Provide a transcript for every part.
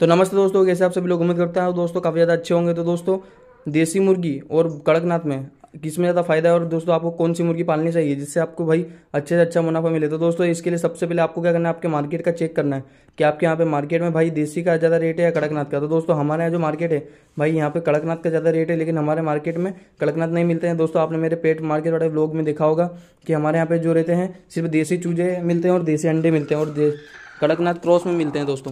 तो नमस्ते दोस्तों कैसे आप सभी लोग उम्मीद करता है दोस्तों काफ़ी ज़्यादा अच्छे होंगे तो दोस्तों देसी मुर्गी और कड़कनाथ में किस में ज़्यादा फायदा है और दोस्तों आपको कौन सी मुर्गी पालनी चाहिए जिससे आपको भाई अच्छे से अच्छा मुनाफा मिले तो दोस्तों इसके लिए सबसे पहले आपको क्या करना है आपके मार्केट का चेक करना है कि आपके यहाँ पे मार्केट में भाई देसी का ज़्यादा रेट है या कड़कनाथ का तो दोस्तों हमारे यहाँ जो मार्केट है भाई यहाँ पे कड़कनाथ का ज़्यादा रेट है लेकिन हमारे मार्केट में कड़कनाथ नहीं मिलते हैं दोस्तों आपने मेरे पेट मार्केट वाले ब्लॉग में देखा होगा कि हमारे यहाँ पे जो रहते हैं सिर्फ देसी चूजे मिलते हैं और देसी अंडे मिलते हैं और कड़कनाथ क्रॉस में मिलते हैं दोस्तों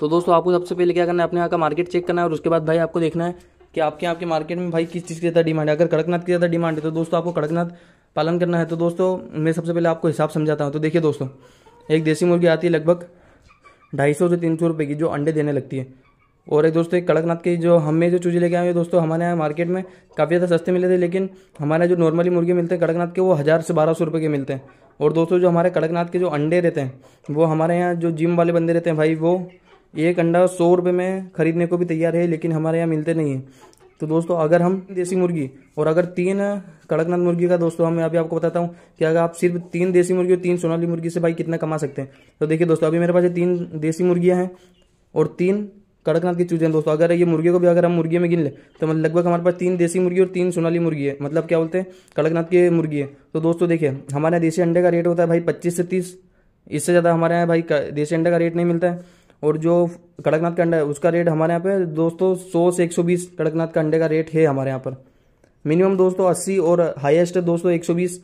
तो दोस्तों आपको सबसे पहले क्या करना है अपने यहाँ का मार्केट चेक करना है और उसके बाद भाई आपको देखना है कि आपके यहाँ के मार्केट में भाई किस चीज़ की ज़्यादा डिमांड है अगर कड़कनाथ की ज़्यादा डिमांड है तो दोस्तों आपको कड़कनाथ पालन करना है तो दोस्तों मैं सबसे पहले आपको हिसाब समझाता हूँ तो देखिए दोस्तों एक देसी मुर्गी आती है लगभग ढाई सौ से तीन सौ रुपये की जो अंडे देने लगती है और एक दोस्तों एक कड़कनाथ की जो हमें जो चूजे लेके आए दोस्तों हमारे यहाँ मार्केट में काफ़ी ज़्यादा सस्ते मिले थे लेकिन हमारे जो नॉर्मली मुर्गे मिलते हैं कड़कनाथ के वो हज़ार से बारह सौ रुपये के मिलते हैं और दोस्तों जो हमारे कड़कनाथ के जो अंडे रहते हैं वो हमारे यहाँ जो जिम वाले बंदे रहते हैं भाई वो एक अंडा सौ रुपये में ख़रीदने को भी तैयार है लेकिन हमारे यहाँ मिलते नहीं हैं तो दोस्तों अगर हम देसी मुर्गी और अगर तीन कड़कनाथ मुर्गी का दोस्तों हमें अभी आपको बताता हूँ कि अगर आप सिर्फ तीन देसी मुर्गी और तीन सोनाली मुर्गी से भाई कितना कमा सकते हैं तो देखिए दोस्तों अभी मेरे पास ये तीन देसी मुर्गियाँ हैं और तीन कड़कनाथ की चूजे हैं दोस्तों अगर ये मुर्गियों को भी अगर हम मुर्गी में गिन ले तो मतलब लगभग हमारे पास तीन देसी मुर्गी और तीन सोनाली मुर्गी है मतलब क्या बोलते हैं कड़कनाथ की मुर्गी है तो दोस्तों देखिए हमारे यहाँ देसी अंडे का रेट होता है भाई पच्चीस से तीस इससे ज़्यादा हमारे यहाँ भाई देसी अंडे का रेट नहीं मिलता है और जो कड़कनाथ का अंडा है उसका रेट हमारे यहाँ पे दोस्तों सौ से एक सौ बीस कड़कनाथ का अंडे का रेट है हमारे यहाँ पर मिनिमम दोस्तों अस्सी और हाईएस्ट दोस्तों एक सौ बीस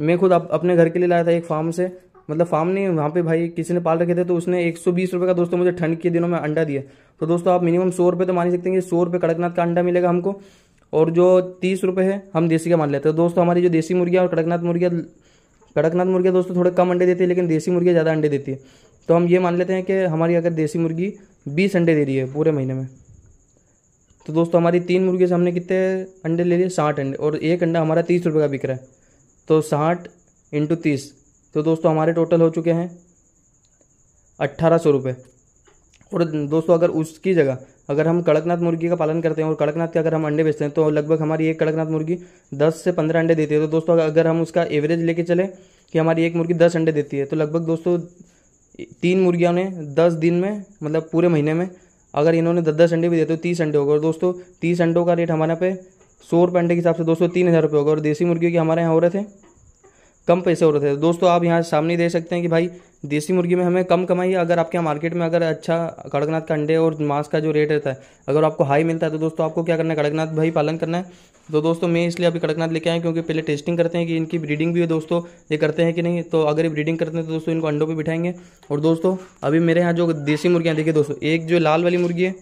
मैं खुद अप, अपने घर के लिए लाया था एक फार्म से मतलब फार्म नहीं वहाँ पे भाई किसी ने पाल रखे थे तो उसने एक सौ बीस रुपये का दोस्तों मुझे ठंड के दिनों में अंडा दिया तो दोस्तों आप मिनिमम सौ रुपये तो मान ही सकते हैं कि सौ रुपये कड़कनाथ का अंडा मिलेगा हमको और जो तीस रुपये है हम देसी का मान लेते हैं तो दोस्तों हमारी जो देसी मुर्गियाँ और कड़कनाथ मुर्गियाँ कड़कनाथ मुर्गियाँ दोस्तों थोड़े कम अंडे देती है लेकिन देसी मुर्गियाँ ज़्यादा अंडे देती है तो हम ये मान लेते हैं कि हमारी अगर देसी मुर्गी बीस अंडे दे रही है पूरे महीने में तो दोस्तों हमारी तीन मुर्गी से हमने कितने अंडे ले लिए साठ अंडे और एक अंडा हमारा तीस रुपये का बिक रहा है तो साठ इंटू तीस तो दोस्तों हमारे टोटल हो चुके हैं अट्ठारह सौ रुपये और दोस्तों अगर उसकी जगह अगर हम कड़कनाथ मुर्गी का पालन करते हैं और कड़कनाथ के अगर हम अंडे बेचते हैं तो लगभग हमारी एक कड़कनाथ मुर्गी दस से पंद्रह अंडे देती है तो दोस्तों अगर हम उसका एवरेज लेके चलें कि हमारी एक मुर्गी दस अंडे देती है तो लगभग दोस्तों तीन मुर्गियों ने दस दिन में मतलब पूरे महीने में अगर इन्होंने दस दस अंडे भी देते तो तीस अंडे होगा और दोस्तों तीस अंडों का रेट हमारे यहाँ पे सौ रुपये अंडे के हिसाब से दोस्तों तीन हज़ार रुपये होगा और देसी मुर्गियों के हमारे यहाँ हो रहे थे कम पैसे हो रहे थे दोस्तों आप यहाँ सामने दे सकते हैं कि भाई देसी मुर्गी में हमें कम कमाई है अगर आपके यहाँ मार्केट में अगर अच्छा कड़कनाथ का अंडे और मांस का जो रेट रहता है अगर आपको हाई मिलता है तो दोस्तों आपको क्या करना है कड़कनाथ भाई पालन करना है तो दोस्तों मैं इसलिए अभी कड़कनाथ लेके आए क्योंकि पहले टेस्टिंग करते हैं कि इनकी ब्रीडिंग भी है दोस्तों ये करते हैं कि नहीं तो अगर ये ब्रीडिंग करते हैं तो दोस्तों इनको अंडों पर बिठाएंगे और दोस्तों अभी मेरे यहाँ जो देसी मुर्गियाँ देखिए दोस्तों एक जो लाल वाली मुर्गी है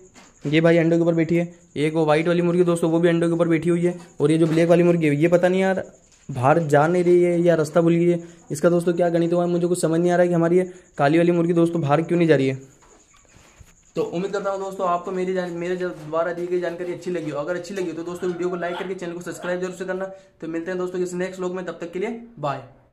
ये भाई अंडों के ऊपर बैठी है एक वो व्हाइट वाली मुर्गी दोस्तों वो भी अंडों के ऊपर बैठी हुई है और ये जो ब्लैक वाली मुर्गी है ये पता नहीं यार भारत जा नहीं रही है या रास्ता भूल गई है इसका दोस्तों तो क्या गणित हुआ है मुझे कुछ समझ नहीं आ रहा है कि हमारी ये काली वाली मुर्गी दोस्तों तो बाहर क्यों नहीं जा रही है तो उम्मीद करता हूँ दोस्तों आपको मेरी जान मेरे द्वारा दी गई जानकारी अच्छी लगी हो अगर अच्छी लगी हो तो दोस्तों वीडियो को लाइक करके चैनल को सब्सक्राइब जरूर से करना तो मिलते हैं दोस्तों किसी नेक्स्ट लोग में तब तक के लिए बाय